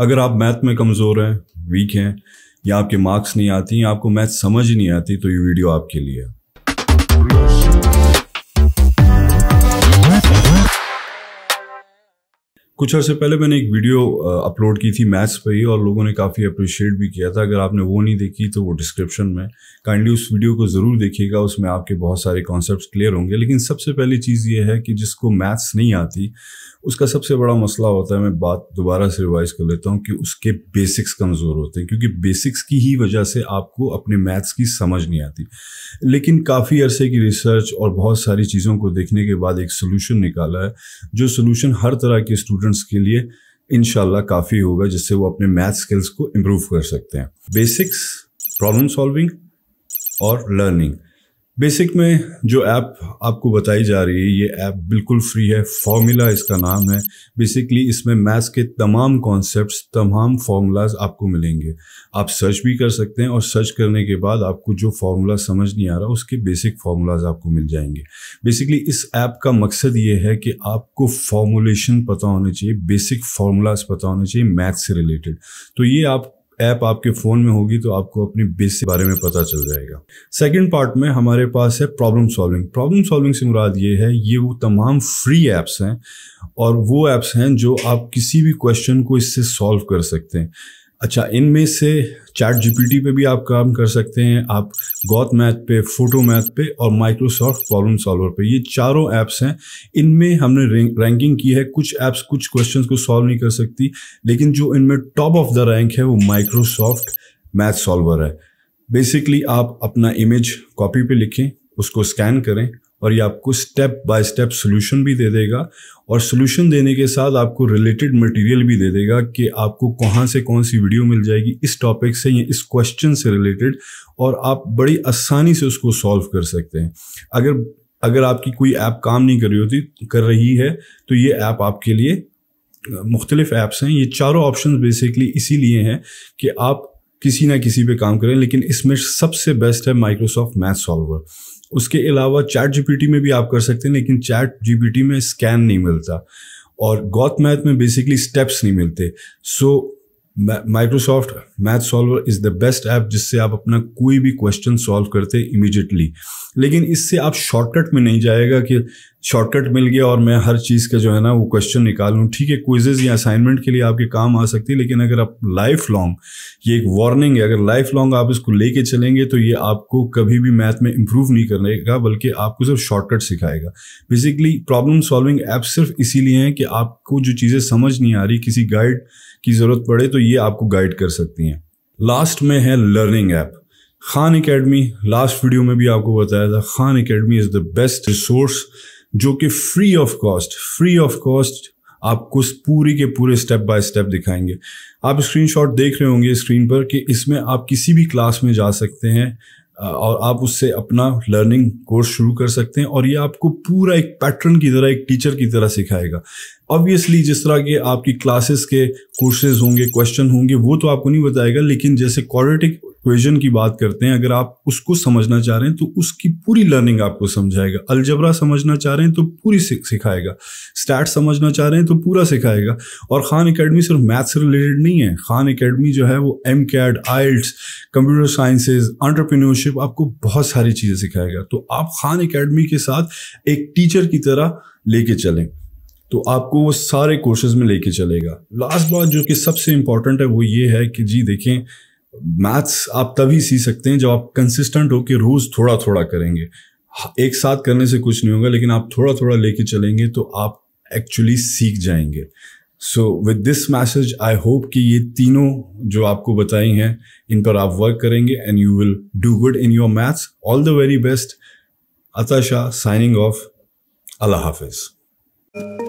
अगर आप मैथ में कमज़ोर हैं वीक हैं या आपके मार्क्स नहीं आती या आपको मैथ समझ नहीं आती तो ये वीडियो आपके लिए है कुछ अर्से पहले मैंने एक वीडियो अपलोड की थी मैथ्स पे ही और लोगों ने काफ़ी अप्रिशिएट भी किया था अगर आपने वो नहीं देखी तो वो डिस्क्रिप्शन में काइंडली उस वीडियो को ज़रूर देखिएगा उसमें आपके बहुत सारे कॉन्सेप्ट क्लियर होंगे लेकिन सबसे पहली चीज़ ये है कि जिसको मैथ्स नहीं आती उसका सबसे बड़ा मसला होता है मैं बात दोबारा से रिवाइज कर लेता हूँ कि उसके बेसिक्स कमज़ोर होते हैं क्योंकि बेसिक्स की ही वजह से आपको अपने मैथ्स की समझ नहीं आती लेकिन काफ़ी अरसे की रिसर्च और बहुत सारी चीज़ों को देखने के बाद एक सोल्यूशन निकाला है जो सोल्यूशन हर तरह के स्टूडेंट स्टूडेंट्स के लिए इन काफ़ी होगा जिससे वो अपने मैथ स्किल्स को इम्प्रूव कर सकते हैं बेसिक्स प्रॉब्लम सॉल्विंग और लर्निंग बेसिक में जो ऐप आपको बताई जा रही है ये ऐप बिल्कुल फ्री है फॉर्मूला इसका नाम है बेसिकली इसमें मैथ्स के तमाम कॉन्सेप्ट्स तमाम फार्मूलाज आपको मिलेंगे आप सर्च भी कर सकते हैं और सर्च करने के बाद आपको जो फार्मूला समझ नहीं आ रहा उसके बेसिक फार्मूलाज आपको मिल जाएंगे बेसिकली इस ऐप का मकसद ये है कि आपको फॉर्मूलेशन पता होना चाहिए बेसिक फार्मूलाज पता होने चाहिए मैथ से रिलेटेड तो ये आप ऐप आपके फ़ोन में होगी तो आपको अपनी बेसिक के बारे में पता चल जाएगा सेकंड पार्ट में हमारे पास है प्रॉब्लम सॉल्विंग प्रॉब्लम सॉल्विंग से मुराद ये है ये वो तमाम फ्री ऐप्स हैं और वो ऐप्स हैं जो आप किसी भी क्वेश्चन को इससे सॉल्व कर सकते हैं अच्छा इनमें से चैट जीपीटी पे भी आप काम कर सकते हैं आप गौत मैथ पे फोटो मैथ पे और माइक्रोसॉफ्ट प्रॉब्लम सॉल्वर पे ये चारों ऐप्स हैं इनमें हमने रैंकिंग की है कुछ ऐप्स कुछ क्वेश्चंस को सॉल्व नहीं कर सकती लेकिन जो इनमें टॉप ऑफ द रैंक है वो माइक्रोसॉफ्ट मैथ सॉल्वर है बेसिकली आप अपना इमेज कॉपी पे लिखें उसको स्कैन करें और ये आपको स्टेप बाय स्टेप सोल्यूशन भी दे देगा और सोल्यूशन देने के साथ आपको रिलेटेड मटेरियल भी दे देगा कि आपको कहाँ से कौन सी वीडियो मिल जाएगी इस टॉपिक से या इस क्वेश्चन से रिलेटेड और आप बड़ी आसानी से उसको सॉल्व कर सकते हैं अगर अगर आपकी कोई ऐप काम नहीं कर रही होती कर रही है तो ये ऐप आप आपके लिए मुख्तलिफ ऐप्स हैं ये चारों ऑप्शन बेसिकली इसीलिए हैं कि आप किसी ना किसी पे काम करें लेकिन इसमें सबसे बेस्ट है माइक्रोसॉफ्ट मैथ सॉल्वर उसके अलावा चैट जीपीटी में भी आप कर सकते हैं लेकिन चैट जीपीटी में स्कैन नहीं मिलता और गौत मैथ में बेसिकली स्टेप्स नहीं मिलते so so, Microsoft Math Solver is the best app जिससे आप अपना कोई भी क्वेश्चन सॉल्व करते इमीडिएटली लेकिन इससे आप शॉर्टकट में नहीं जाएगा कि शॉर्टकट मिल गया और मैं हर चीज़ का जो है ना वो क्वेश्चन निकाल लूँ ठीक है क्विजेज या असाइनमेंट के लिए आपके काम आ सकती है लेकिन अगर आप लाइफ लॉन्ग ये एक वार्निंग है अगर लाइफ लॉन्ग आप इसको लेके चलेंगे तो ये आपको कभी भी मैथ में इम्प्रूव नहीं करेगा बल्कि आपको सिर्फ शॉर्टकट सिखाएगा बेसिकली प्रॉब्लम सॉल्विंग ऐप सिर्फ इसीलिए हैं कि आपको जो चीज़ें समझ नहीं आ रही किसी गाइड की ज़रूरत पड़े तो ये आपको गाइड कर सकती हैं लास्ट में है learning app Khan Academy last video में भी आपको बताया था Khan Academy is the best resource जो कि free of cost free of cost आपको पूरी के पूरे स्टेप बाय स्टेप दिखाएंगे आप स्क्रीनशॉट देख रहे होंगे स्क्रीन पर कि इसमें आप किसी भी क्लास में जा सकते हैं और आप उससे अपना लर्निंग कोर्स शुरू कर सकते हैं और ये आपको पूरा एक पैटर्न की तरह एक टीचर की तरह सिखाएगा ऑब्वियसली जिस तरह के आपकी क्लासेस के कोर्सेज होंगे क्वेश्चन होंगे वो तो आपको नहीं बताएगा लेकिन जैसे क्वालिटिक इक्वेशन की बात करते हैं अगर आप उसको समझना चाह रहे हैं तो उसकी पूरी लर्निंग आपको समझाएगा अलजबरा समझना चाह रहे हैं तो पूरी सिखाएगा स्टैट समझना चाह रहे हैं तो पूरा सिखाएगा और खान अकेडमी सिर्फ मैथ्स से रिलेटेड नहीं है खान अकेडमी जो है वो MCAT IELTS computer sciences entrepreneurship आपको बहुत सारी चीज़ें सिखाएगा तो आप खान अकेडमी के साथ एक टीचर की तरह लेके चलें तो आपको वो सारे कोर्सेज में लेके चलेगा लास्ट बात जो कि सबसे इम्पॉर्टेंट है वो ये है कि जी देखें मैथ्स आप तभी सीख सकते हैं जब आप कंसिस्टेंट हो कि रोज थोड़ा थोड़ा करेंगे एक साथ करने से कुछ नहीं होगा लेकिन आप थोड़ा थोड़ा लेके चलेंगे तो आप एक्चुअली सीख जाएंगे so with this message I hope कि ये तीनों जो आपको बताई हैं इन पर आप वर्क करेंगे and you will do good in your maths all the very best Atasha signing off अल्लाह हाफिज़